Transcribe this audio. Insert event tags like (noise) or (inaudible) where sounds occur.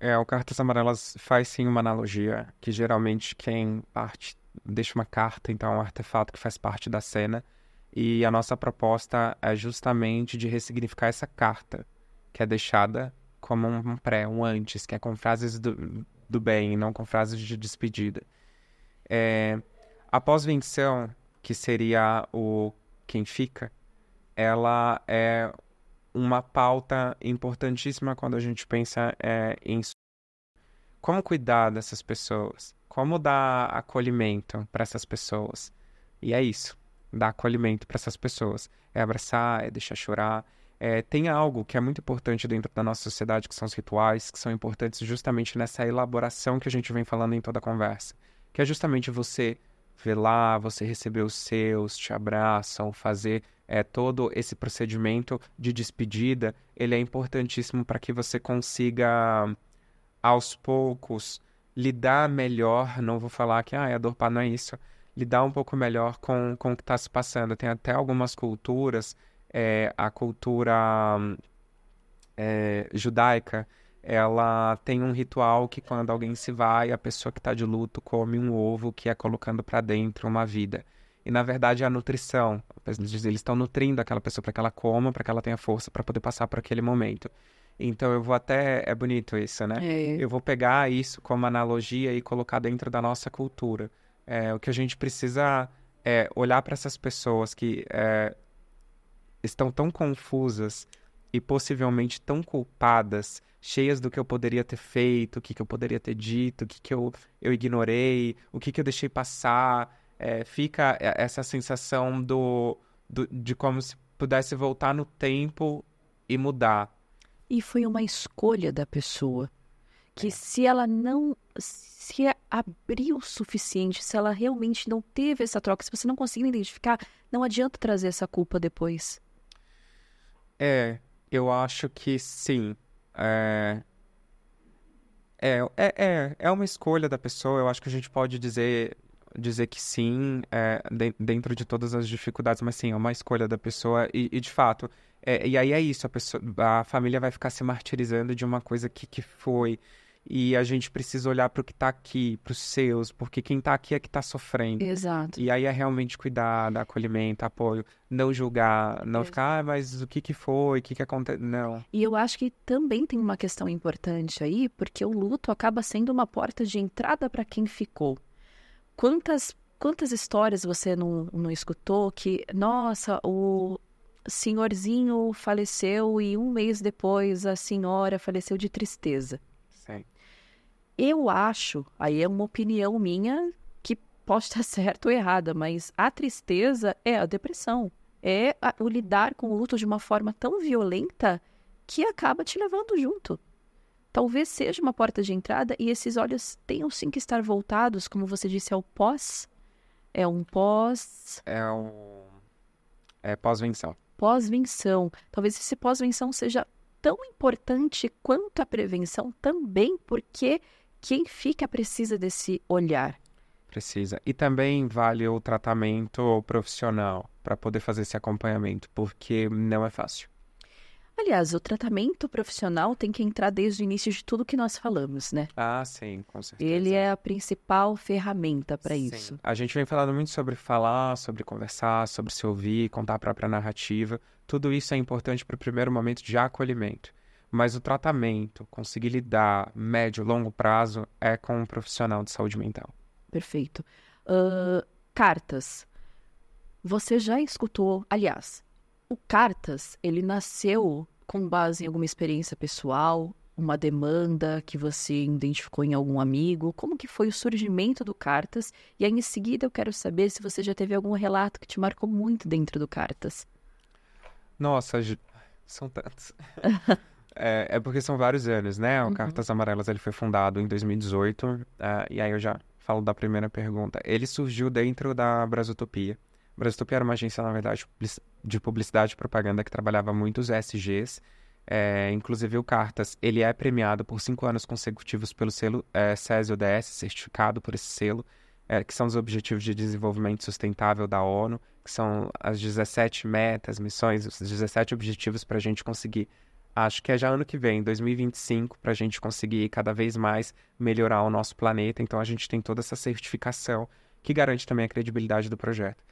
É, o Cartas Amarelas faz sim uma analogia, que geralmente quem parte deixa uma carta, então é um artefato que faz parte da cena. E a nossa proposta é justamente de ressignificar essa carta, que é deixada como um pré, um antes, que é com frases do, do bem, não com frases de despedida. É, a pós que seria o quem fica, ela é uma pauta importantíssima quando a gente pensa é, em como cuidar dessas pessoas, como dar acolhimento para essas pessoas. E é isso, dar acolhimento para essas pessoas. É abraçar, é deixar chorar. É, tem algo que é muito importante dentro da nossa sociedade, que são os rituais, que são importantes justamente nessa elaboração que a gente vem falando em toda a conversa, que é justamente você velar, você receber os seus, te abraçam, fazer é, todo esse procedimento de despedida, ele é importantíssimo para que você consiga, aos poucos, lidar melhor, não vou falar que ah, é dor para não é isso, lidar um pouco melhor com, com o que está se passando. Tem até algumas culturas, é, a cultura é, judaica, ela tem um ritual que quando alguém se vai, a pessoa que está de luto come um ovo que é colocando para dentro uma vida. E na verdade é a nutrição. Eles estão nutrindo aquela pessoa para que ela coma, para que ela tenha força para poder passar por aquele momento. Então eu vou até. É bonito isso, né? É. Eu vou pegar isso como analogia e colocar dentro da nossa cultura. É, o que a gente precisa é olhar para essas pessoas que é, estão tão confusas e possivelmente tão culpadas, cheias do que eu poderia ter feito, o que, que eu poderia ter dito, o que, que eu, eu ignorei, o que, que eu deixei passar é, fica é, essa sensação do, do, de como se pudesse voltar no tempo e mudar. E foi uma escolha da pessoa que é. se ela não se é abriu o suficiente, se ela realmente não teve essa troca, se você não conseguiu identificar, não adianta trazer essa culpa depois. É, eu acho que sim. É... É, é, é, é uma escolha da pessoa. Eu acho que a gente pode dizer dizer que sim, é, de, dentro de todas as dificuldades, mas sim, é uma escolha da pessoa e, e de fato. É, e aí é isso, a, pessoa, a família vai ficar se martirizando de uma coisa que, que foi. E a gente precisa olhar para o que está aqui, para os seus, porque quem está aqui é que está sofrendo. Exato. E aí é realmente cuidar, dar acolhimento, apoio, não julgar, não ficar, ah, mas o que que foi, o que que aconteceu, não. E eu acho que também tem uma questão importante aí, porque o luto acaba sendo uma porta de entrada para quem ficou quantas quantas histórias você não, não escutou que, nossa, o senhorzinho faleceu e um mês depois a senhora faleceu de tristeza. Sim. Eu acho, aí é uma opinião minha que pode estar (laughs) certa ou errada, mas a tristeza é a depressão. É a, o lidar com o luto de uma forma tão violenta que acaba te levando junto talvez seja uma porta de entrada e esses olhos tenham sim que estar voltados, como você disse, ao pós. É um pós. É um. É pós-venção. Pós-venção. Talvez esse pós-venção seja tão importante quanto a prevenção também, porque quem fica precisa desse olhar. Precisa. E também vale o tratamento profissional para poder fazer esse acompanhamento, porque não é fácil. Aliás, o tratamento profissional tem que entrar desde o início de tudo que nós falamos, né? Ah, sim, com certeza. Ele é a principal ferramenta para isso. A gente vem falando muito sobre falar, sobre conversar, sobre se ouvir, contar a própria narrativa. Tudo isso é importante para o primeiro momento de acolhimento. Mas o tratamento, conseguir lidar médio, longo prazo, é com um profissional de saúde mental. Perfeito. Uh, cartas. Você já escutou, aliás, o Cartas, ele nasceu com base em alguma experiência pessoal, uma demanda que você identificou em algum amigo? Como que foi o surgimento do Cartas? E aí, em seguida, eu quero saber se você já teve algum relato que te marcou muito dentro do Cartas. Nossa, são tantos. (laughs) é, é, porque são vários anos, né? O uhum. Cartas Amarelas ele foi fundado em 2018. Uh, ah, e aí eu já falo da primeira pergunta. Ele surgiu dentro da Brasutopia. Brasitop era é uma agência, na verdade, de publicidade e propaganda que trabalhava muitos SGs. É, eh, inclusive o Cartas, ele é premiado por cinco anos consecutivos pelo selo é, eh, CESI-ODS, certificado por esse selo, é, que são os Objetivos de Desenvolvimento Sustentável da ONU, que são as 17 metas, missões, os 17 objetivos para a gente conseguir. Acho que é já ano que vem, 2025, para a gente conseguir cada vez mais melhorar o nosso planeta. Então a gente tem toda essa certificação que garante também a credibilidade do projeto.